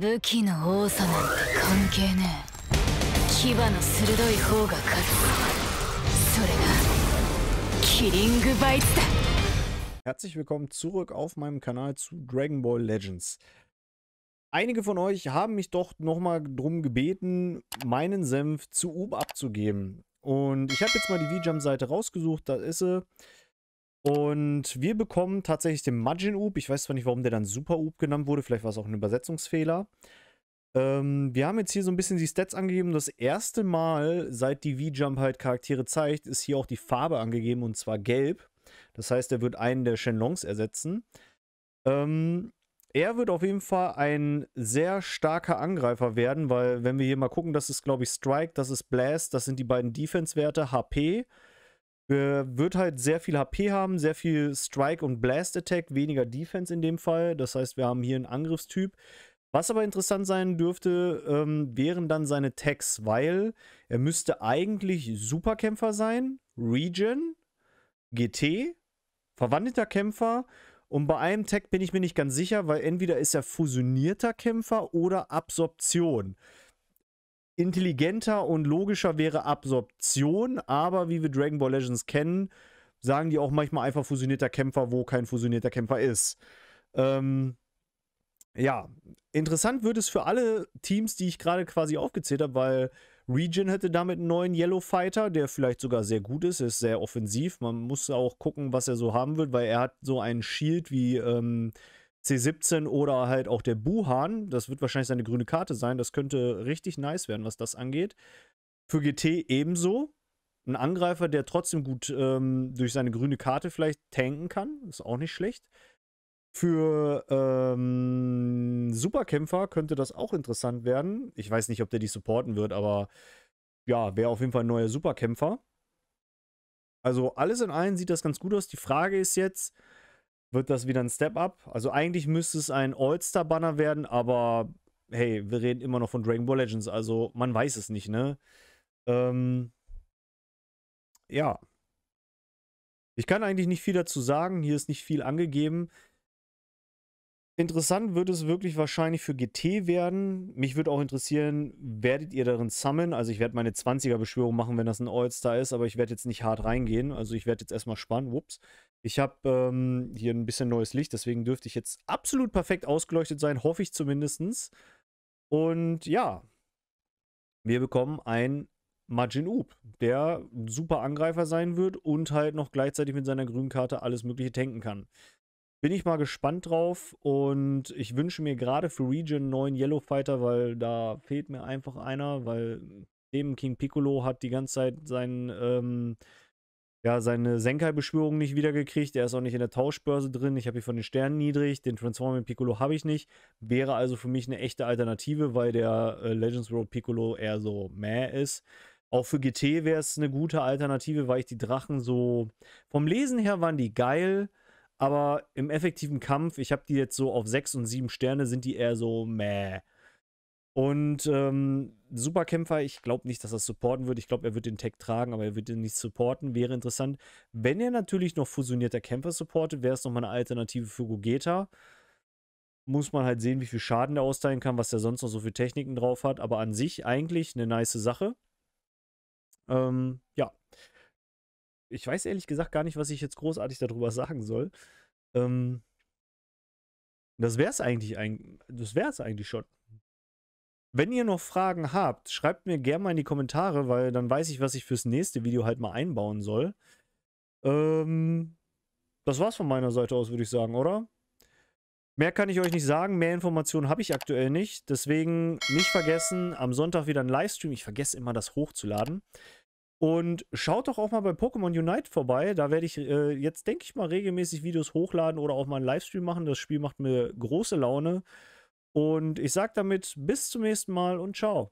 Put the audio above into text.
武器の多さなんて関係ねえ牙の鋭い方が勝つそれがキリングバイツだ Herzlich willkommen zurück auf meinem Kanal zu Dragon Ball Legends. Einige von euch haben mich doch nochmal drum gebeten, meinen Senf zu Ub abzugeben. Und ich habe jetzt mal die V-Jump-Seite rausgesucht, da ist sie. Und wir bekommen tatsächlich den Majin Oop. Ich weiß zwar nicht, warum der dann Super Oop genannt wurde. Vielleicht war es auch ein Übersetzungsfehler. Ähm, wir haben jetzt hier so ein bisschen die Stats angegeben. Das erste Mal, seit die V-Jump halt Charaktere zeigt, ist hier auch die Farbe angegeben und zwar gelb. Das heißt, er wird einen der Shenlongs ersetzen. Ähm, er wird auf jeden Fall ein sehr starker Angreifer werden, weil wenn wir hier mal gucken, das ist glaube ich Strike, das ist Blast, das sind die beiden Defense-Werte, HP. Er äh, wird halt sehr viel HP haben, sehr viel Strike und Blast Attack, weniger Defense in dem Fall. Das heißt, wir haben hier einen Angriffstyp. Was aber interessant sein dürfte, ähm, wären dann seine Tags, weil er müsste eigentlich Superkämpfer sein, Regen, GT, verwandelter Kämpfer. Und bei einem Tag bin ich mir nicht ganz sicher, weil entweder ist er fusionierter Kämpfer oder Absorption. Intelligenter und logischer wäre Absorption, aber wie wir Dragon Ball Legends kennen, sagen die auch manchmal einfach fusionierter Kämpfer, wo kein fusionierter Kämpfer ist. Ähm, ja, interessant wird es für alle Teams, die ich gerade quasi aufgezählt habe, weil Region hätte damit einen neuen Yellow Fighter, der vielleicht sogar sehr gut ist, ist sehr offensiv. Man muss auch gucken, was er so haben wird, weil er hat so ein Shield wie ähm, C17 oder halt auch der Buhan. Das wird wahrscheinlich seine grüne Karte sein. Das könnte richtig nice werden, was das angeht. Für GT ebenso. Ein Angreifer, der trotzdem gut ähm, durch seine grüne Karte vielleicht tanken kann. Ist auch nicht schlecht. Für ähm, Superkämpfer könnte das auch interessant werden. Ich weiß nicht, ob der die supporten wird, aber ja, wäre auf jeden Fall ein neuer Superkämpfer. Also alles in allem sieht das ganz gut aus. Die Frage ist jetzt, wird das wieder ein Step-Up. Also eigentlich müsste es ein All-Star-Banner werden, aber hey, wir reden immer noch von Dragon Ball Legends, also man weiß es nicht, ne? Ähm, ja. Ich kann eigentlich nicht viel dazu sagen, hier ist nicht viel angegeben. Interessant wird es wirklich wahrscheinlich für GT werden. Mich würde auch interessieren, werdet ihr darin summen? Also ich werde meine 20er-Beschwörung machen, wenn das ein All-Star ist, aber ich werde jetzt nicht hart reingehen. Also ich werde jetzt erstmal spannen. Whoops. Ich habe ähm, hier ein bisschen neues Licht, deswegen dürfte ich jetzt absolut perfekt ausgeleuchtet sein, hoffe ich zumindest. Und ja, wir bekommen ein Majin Up, der ein super Angreifer sein wird und halt noch gleichzeitig mit seiner grünen Karte alles Mögliche tanken kann. Bin ich mal gespannt drauf und ich wünsche mir gerade für Region 9 Yellow Fighter, weil da fehlt mir einfach einer, weil eben King Piccolo hat die ganze Zeit seinen, ähm, ja, seine Senkai-Beschwörung nicht wiedergekriegt. Er ist auch nicht in der Tauschbörse drin. Ich habe hier von den Sternen niedrig. Den Transformer Piccolo habe ich nicht. Wäre also für mich eine echte Alternative, weil der äh, Legends World Piccolo eher so meh ist. Auch für GT wäre es eine gute Alternative, weil ich die Drachen so. Vom Lesen her waren die geil. Aber im effektiven Kampf, ich habe die jetzt so auf 6 und 7 Sterne, sind die eher so meh. Und ähm, Superkämpfer, ich glaube nicht, dass das supporten wird. Ich glaube, er wird den Tech tragen, aber er wird ihn nicht supporten. Wäre interessant. Wenn er natürlich noch fusionierter Kämpfer supportet, wäre es nochmal eine Alternative für Gogeta. Muss man halt sehen, wie viel Schaden der austeilen kann, was der sonst noch so viele Techniken drauf hat. Aber an sich eigentlich eine nice Sache. Ähm, ja, ich weiß ehrlich gesagt gar nicht, was ich jetzt großartig darüber sagen soll. Ähm, das wäre es eigentlich, das wär's eigentlich schon. Wenn ihr noch Fragen habt, schreibt mir gerne mal in die Kommentare, weil dann weiß ich, was ich fürs nächste Video halt mal einbauen soll. Ähm, das war's von meiner Seite aus, würde ich sagen, oder? Mehr kann ich euch nicht sagen, mehr Informationen habe ich aktuell nicht. Deswegen nicht vergessen, am Sonntag wieder ein Livestream. Ich vergesse immer, das hochzuladen. Und schaut doch auch mal bei Pokémon Unite vorbei. Da werde ich äh, jetzt, denke ich mal, regelmäßig Videos hochladen oder auch mal einen Livestream machen. Das Spiel macht mir große Laune. Und ich sage damit bis zum nächsten Mal und ciao.